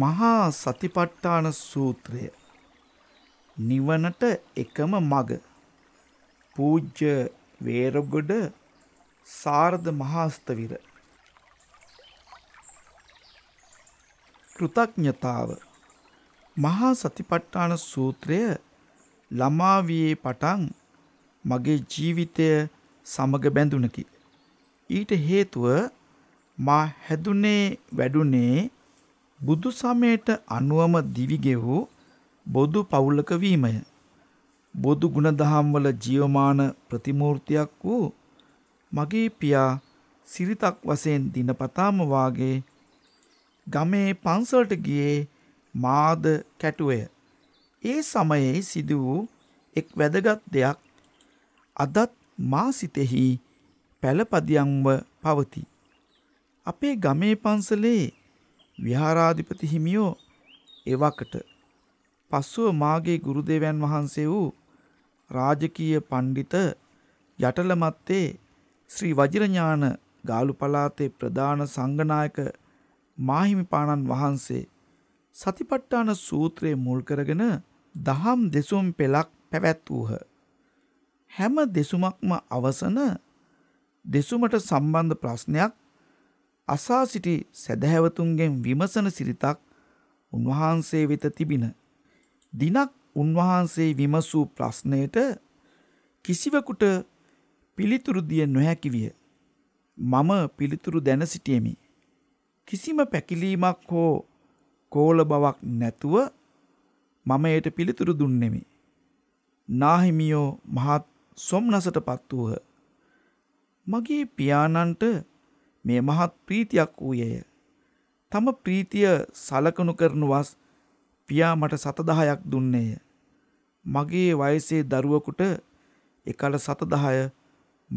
මහා සතිපට්ඨාන සූත්‍රය නිවනට එකම මග පූජ්‍ය වේරගොඩ සාරද මහාස්තවිර කෘතඥතාව මහා සතිපට්ඨාන සූත්‍රය ළමාවියේ පටන් මගේ ජීවිතය සමග බැඳුනකි ඊට හේතුව මා හැදුනේ වැඩුනේ බුදු සමයට අනුවම දිවිගෙවූ බොදු පවුලක වීමය. බොදු ගුණදහම් වල ජීවමාන ප්‍රතිමූර්තියක් වූ මගේ පියා සිරිතක් වශයෙන් දිනපතාම වාගේ ගමේ පන්සලට ගියේ මාද කැටුවය. ඒ සමයේ සිදු වූ එක් වැදගත් දෙයක් අදත් මා සිතෙහි පැලපදියම්ව පවතී. අපේ ගමේ පන්සලේ විහාරාධිපති හිමියෝ එවකට පස්සුව මාගේ ගුරුදේවයන් වහන්සේ වූ රාජකීය පණ්ඩිත යටලමත්තේ ශ්‍රී වජිරඥාන ගාලු පලාතේ ප්‍රධාන සංගනායක මාහිමිපාණන් වහන්සේ සතිපට්ඨාන සූත්‍රයේ මුල් කරගෙන දහම් දෙසුම් පෙළක් පැවැත්වූහ. හැම දෙසුමක්ම අවසන දෙසුමට සම්බන්ධ ප්‍රශ්නයක් අසා සිටි සැදැහැවතුන්ගෙන් විමසන සිරිතක් උන්වහන්සේ වෙත තිබින. දිනක් උන්වහන්සේ විමසූ ප්‍රශ්නයට කිසිවකුට පිළිතුරු දිය නොහැකි විය. මම පිළිතුරු දැන සිටියෙමි. කිසිම පැකිලීමක් හෝ කෝල බවක් නැතුව මම එයට පිළිතුරු දුන්නෙමි. නාහිමියෝ මහත් සොම්නසට පත් වූහ. මගේ පියාණන්ට මේ මහත් ප්‍රීතියක් වූයේය. තම ප්‍රීතිය සලකනු කරනු වස් පියා මට සතදහයක් දුන්නේය. මගේ වයසේ දරුවකුට එකල සතදහය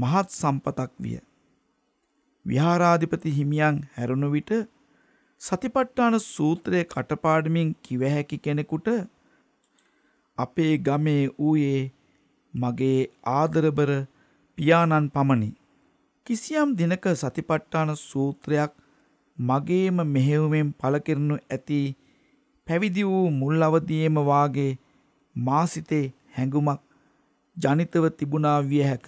මහත් සම්පතක් විය. විහාරාධිපති හිමියන් හැරුණු විට සතිපට්ඨාන සූත්‍රය කටපාඩමින් කිවහැකි කෙනෙකුට අපේ ගමේ වූයේ මගේ ආදරබර පියාණන් පමණි. කිසියම් දිනක සතිපට්ඨාන සූත්‍රයක් මගේම මෙහෙවුමෙන් පළකිරනු ඇති පැවිදි වූ මුල් අවදියේම වාගේ මාසිතේ හැඟුමක් ජනිතව තිබුණා විය හැක.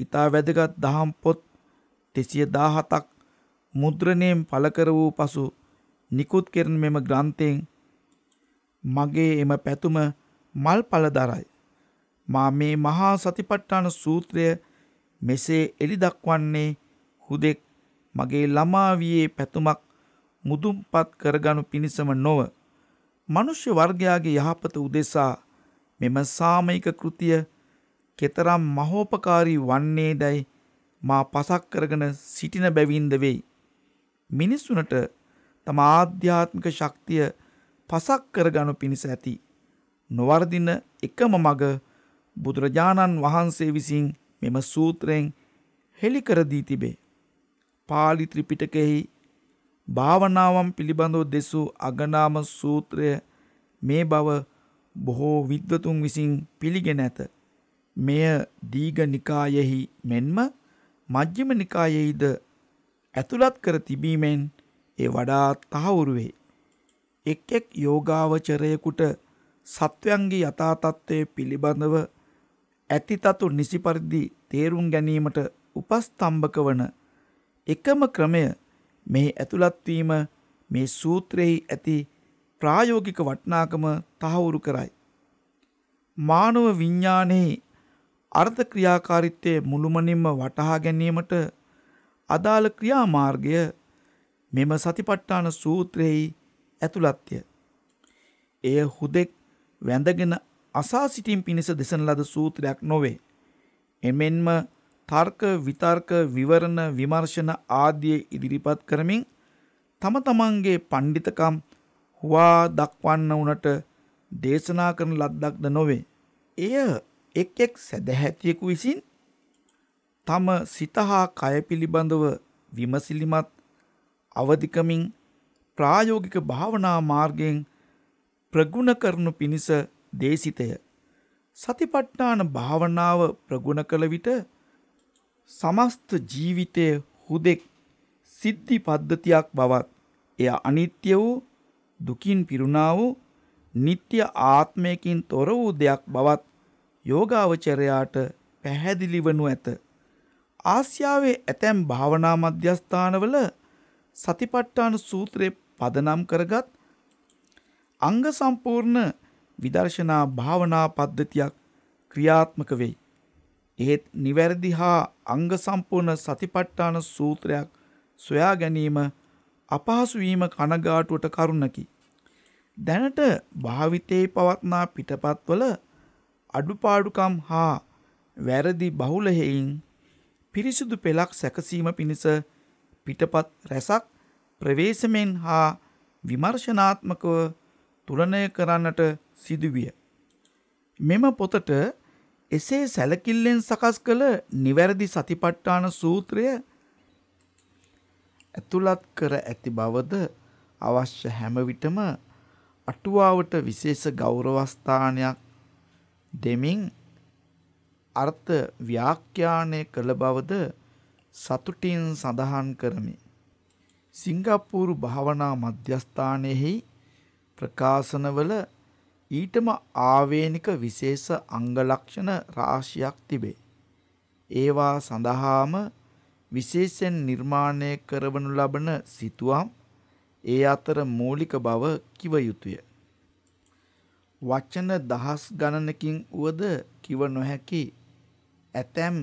ඊතා වැදගත් දහම් පොත් 317ක් මුද්‍රණයෙන් පළ කර වූ පසු නිකුත් කෙරෙන මෙම ග්‍රන්ථයෙන් මගේ එම පැතුම මල් පල දරයි. මා මේ මහා සතිපට්ඨාන සූත්‍රය මෙසේ එලි දක්වන්නේ හුදෙක් මගේ ළමාවියේ පැතුමක් මුදුම්පත් කරගනු පිණිසම නොව මනුෂ්‍ය වර්ගයාගේ යහපත උදෙසා මෙම සාමයික කෘතිය කෙතරම් මහෝපකාරී වන්නේ දැයි මා පසක් කරගෙන සිටින බැවින්ද වෙයි. මිනිස්සුනට තම ආධ්‍යාත්මික ශක්තිය පසක් කරගනු පිණිස ඇති. නොවර්දින එකම මග බුදුරජාණන් වහන්සේ විසින් මෙම සූත්‍රයෙන් හෙළිකරදී තිබේ. පාලි ත්‍රිපිටකෙහි භාවනාවම් පිළිබඳව දෙසූ අගනාම සූත්‍රය මේ බව බොහෝ විද්වතුන් විසින් පිළිගෙන ඇත. මෙය දීග නිකායෙහි මෙන්ම මජ්්‍යම නිකායෙහිද ඇතුළත් කර තිබීමෙන් ඒ වඩා තහවුරුවේ. එක් එක් යෝගාවචරයකුට සත්වයන්ගේ යථාතත්ත්වය පිළිබඳව ඇතිතතු නිසි පරිදි තේරුම් ගැනීමට උපස්තම්භක වන එකම ක්‍රමය මෙහි ඇතුළත්වීම මේ සූත්‍රයෙහි ඇති ප්‍රායෝගික වටනාකම තහවුරු කරයි. මානව විඤ්ඥානයෙහි අර්ථ ක්‍රියාකාරිත්තය මුළුමනින්ම වටහා ගැනීමට අදාළ ක්‍රියාමාර්ගය මෙම සතිපට්ඨාන සූත්‍රයෙහි ඇතුළත්ය. එය හුදෙක් වැඳගෙන අසා සිටින් පිණිස දෙසන ලද සූත්‍රයක් නොවේ. එමෙන්ම තර්ක විතර්ක විවරණ විමර්ශන ආදිය ඉදිරිපත් කරමින් තම තමන්ගේ පණ්ඩිතකම් හුවා දක්වන්න වුණට දේශනා කරන ලද්දක්ද නොවේ. එය එක් එක් සැදැහැතියෙකු විසින් තම සිතහා කය පිළිබඳව විමසිලිමත් අවධිකමින් ප්‍රායෝගික භාවනා මාර්ගයෙන් ප්‍රගුණ කරනු පිණිස දේශිතය සතිපට්ඨාන භාවනාව ප්‍රගුණ කළ විට සමස්ත ජීවිතයේ හුදෙක් සිද්ධි පද්ධතියක් බවත් එය අනිත්‍ය වූ දුකින් පිරුණා වූ නিত্য ආත්මයකින් තොර වූ දෙයක් බවත් යෝගාවචරයාට පැහැදිලි වනු ඇත ආසියාවේ ඇතැම් භාවනා මධ්‍යස්ථානවල සතිපට්ඨාන සූත්‍රයේ පදනම් කරගත් අංග සම්පූර්ණ විදර්ශනා භාවනා පද්ධතියක් ක්‍රියාත්මක වෙයි. එහෙත් නිවැරදි හා අංග සම්පූර්ණ සතිපට්ඨාන සූත්‍රයක් සොයා ගැනීම අපහසු වීම කනගාටුවට කරුණකි. දැනට භාවිතයේ පවත්නා පිටපත්වල අඩුපාඩුකම් හා වැරදි බහුල හේයින් පිරිසිදු පෙළක් සැකසීම පිණිස පිටපත් රැසක් ප්‍රවේශමෙන් හා විමර්ශනාත්මකව තුලනය කරන්නට සිදුවිය. මෙම පොතට එසේ සැලකිල්ලෙන් සකස් කළ නිවැරදි සතිපට්ඨාන සූත්‍රය ඇතුළත් කර ඇති බවද අවශ්‍ය හැම විටම අටුවාවට විශේෂ ගෞරවස්ථානයක් දෙමින් අර්ථ ව්‍යාඛ්‍යානය කළ බවද සතුටින් සඳහන් කරමි. සිංගප්පූරු භාවනා මධ්‍යස්ථානයෙහි ප්‍රකාශනවල ඊටම ආවේනික විශේෂ අංග ලක්ෂණ රාශියක් තිබේ. ඒවා සඳහාම විශේෂයෙන් නිර්මාණය කරවනු ලබන සිතුවම් ඒ අතර මූලික බව කිව යුතුය. වචන දහස් ගණනකින් වුවද කිව නොහැකි ඇතැම්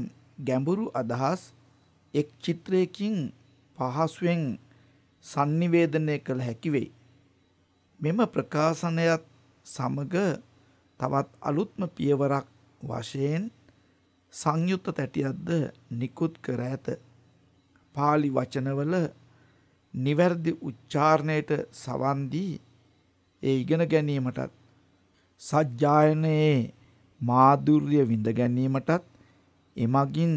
ගැඹුරු අදහස් එක් චිත්‍රයකින් පහසුවෙන් sannivedanaya කළ හැකි වෙයි. මෙම ප්‍රකාශනයත් සමග තවත් අලුත්ම පියවරක් වශයෙන් සංයුත්ත තැටියක්ද නිකුත් කර ඇත. පාලි වචනවල නිවැරදි උච්චාරණයට සවන්දී ඒ ඉගෙන ගැනීමටත් සජ්ජායනයේ මාදුර්ය විඳ ගැනීමටත් එමගින්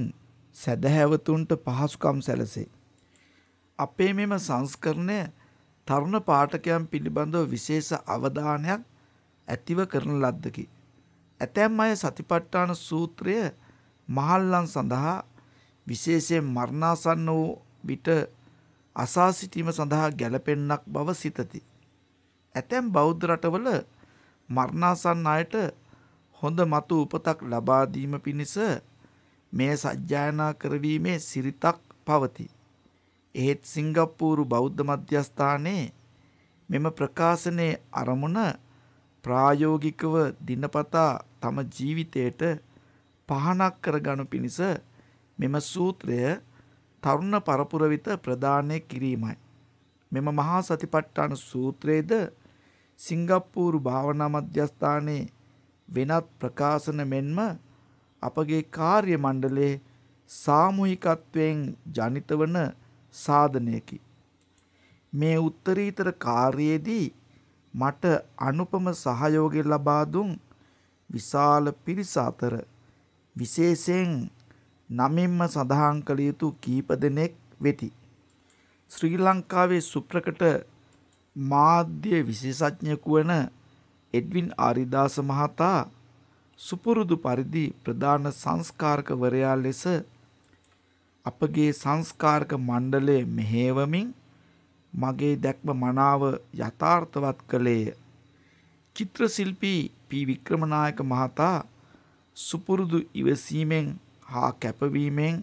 සැදැහැවතුන්ට පහසුකම් සැලසේ. අපේ මෙම සංස්කරණය තරුණ පාටකයන් පිළිබඳව විශේෂ අවධානයක් ඇතිව කරන ලද්දකි. ඇතැම් අය සතිපට්ඨාන සූත්‍රය මහල්ලන් සඳහා විශේෂයෙන් මරණාසන්න වූ විට අසා සිටීම සඳහා ගැලපෙන්නක් බව සිතති. ඇතැම් බෞද්ධ රටවල මරණාසන්න අයට හොඳ මතු උපතක් ලබා දීම පිණිස මේ සජ්ජායනා කරවීමේ සිරිතක් පවති. එහෙත් සිංගප්පූරු බෞද්ධ මධ්‍යස්ථානයේ මෙම ප්‍රකාශනයේ අරමුණ ප්‍රායෝගිකව දිනපතා තම ජීවිතයට පහනක් කරගනු පිණිස මෙම සූත්‍රය තරුණ පරපුර වෙත ප්‍රදානය කිරීමයි. මෙම මහා සතිපට්ඨාන සූත්‍රයේද සිංගප්පූරු භාවනා මධ්‍යස්ථානයේ වෙනත් ප්‍රකාශන මෙන්ම අපගේ කාර්ය මණ්ඩලයේ සාමූහිකත්වයෙන් ජනිත වන සාධනයකි. මේ උත්තරීතර කාර්යයේදී මට අනුපම සහයෝගය ලබා දුන් විශාල පිරිස අතර විශේෂයෙන් නමින්ම සඳහන් කළ යුතු කීප දෙනෙක් වෙති. ශ්‍රී ලංකාවේ සුප්‍රකට මාධ්‍ය විශේෂඥයෙකු වන එඩ්වින් ආරිදාස මහතා සුපුරුදු පරිදි ප්‍රධාන සංස්කාරකවරයා ලෙස අපගේ සංස්කාරක මණ්ඩලය මෙහෙවමින් මගේ දැක්ම මනාව යථාර්ථවත් කළේය. චිත්‍රශිල්පී පී වික්‍රමනායක මහතා සුපුරුදු ඉවසීමෙන් හා කැපවීමෙන්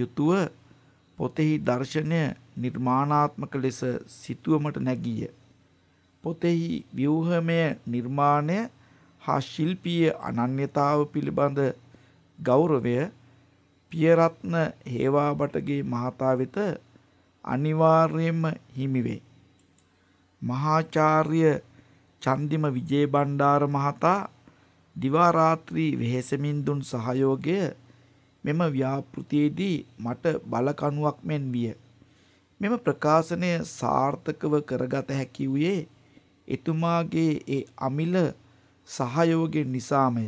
යුතුව පොතෙහි දර්ශනය නිර්මාණාත්මක ලෙස සිතුවමට නැගිය. පොතෙහි ව්‍යවහමය නිර්මාණය හා ශිල්පීය අනන්‍යතාව පිළිබඳ ගෞරවය පියරත්න හේවාබටගේ මහතා වෙත අනිවාර්යයෙන්ම හිමි වේ. මහාචාර්ය චන්දිම විජේබණ්ඩාර මහතා දිවා රාත්‍රී වෙහෙසමින් දුන් සහයෝගය මෙම ව්‍යාපෘතියේදී මට බලකණුවක් මෙන් විය. මෙම ප්‍රකාශනය සාර්ථකව කරගත හැකි වූයේ එතුමාගේ ඒ අමිල සහයෝගය නිසාමය.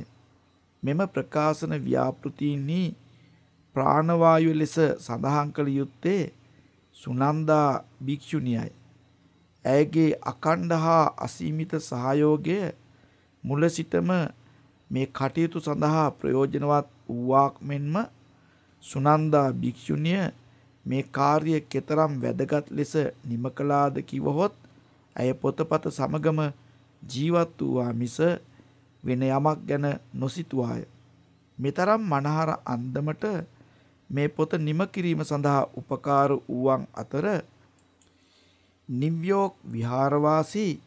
මෙම ප්‍රකාශන ව්‍යාපෘතින්නේ ප්‍රාණවායු ලෙස සඳහන් කළ යුත්තේ සුනන්දා භික්ෂුණියයි. ඇයගේ අකණ්ඩ හා අසීමිත සහයෝගය මුල සිටම මේ කටයුතු සඳහා ප්‍රයෝජනවත් වූවාක් මෙන්ම සුනන්දා භික්ෂුණිය මේ කාර්ය කෙතරම් වැදගත් ලෙස නිම කළාද කිවහොත් ඇය පොතපත සමගම ජීවත් වූවා මිස වෙන යමක් ගැන නොසිතුවාය. මෙතරම් මනහර අන්දමට මේ පොත නිම කිරීම සඳහා උපකාර වූවන් අතර නිව්යෝක් විහාරවාසී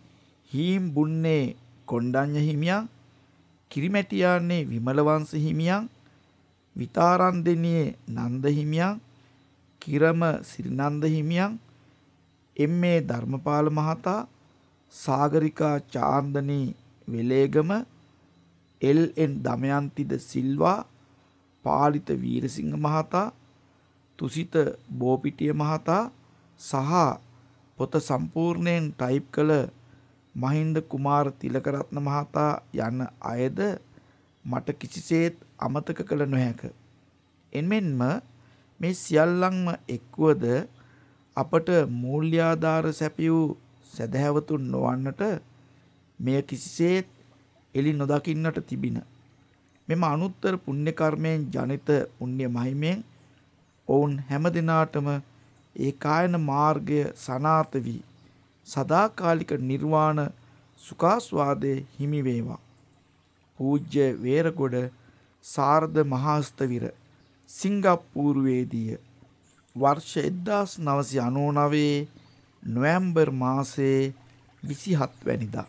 හීම් බුන්නේ කොණ්ඩඤ්ඤ හිමියන් කිරිමැටියාන්නේ විමල වංශ හිමියන් විතාරන්දෙනියේ නන්ද හිමියන් කිරම සිරිනන්ද හිමියන් එම්.ඒ. ධර්මපාල මහතා සාගරිකා චාන්දනී වෙලේගම එල්.එන්. දමයන්තිද සිල්වා පාලිත වීරසිංහ මහතා තුසිත බෝපිටිය මහතා සහ පොත සම්පූර්ණයෙන් ටයිප් කළ මහින්ද කුමාර තිලකරත්න මහතා යන්න අයද මට කිසිසේත් අමතක කළ නොහැක. එන්මෙන්ම මේ සියල්ලංම එක්වුවද අපට මූල්‍යාධාර සැපියූ සැදැහැවතුන් නොවන්නට මෙය කිසිසේත් එලි නොදකින්නට තිබින. මෙම අනුත්තර පුණ්‍ය කර්මයෙන් ජනිත පුණ්‍ය මහිමයෙන් ඔවුන් හැම දිනාටම ඒ කායන මාර්ගය සනාත වී සදාකාලික නිර්වාණ සුඛාස්වාදේ හිමි වේවා. පූජ්‍ය වේරගොඩ සාර්ද මහාස්තවිර සිංගප්පූරුවේදීය වර්ෂ 1999 නොවැම්බර් මාසයේ 27 වැනිදා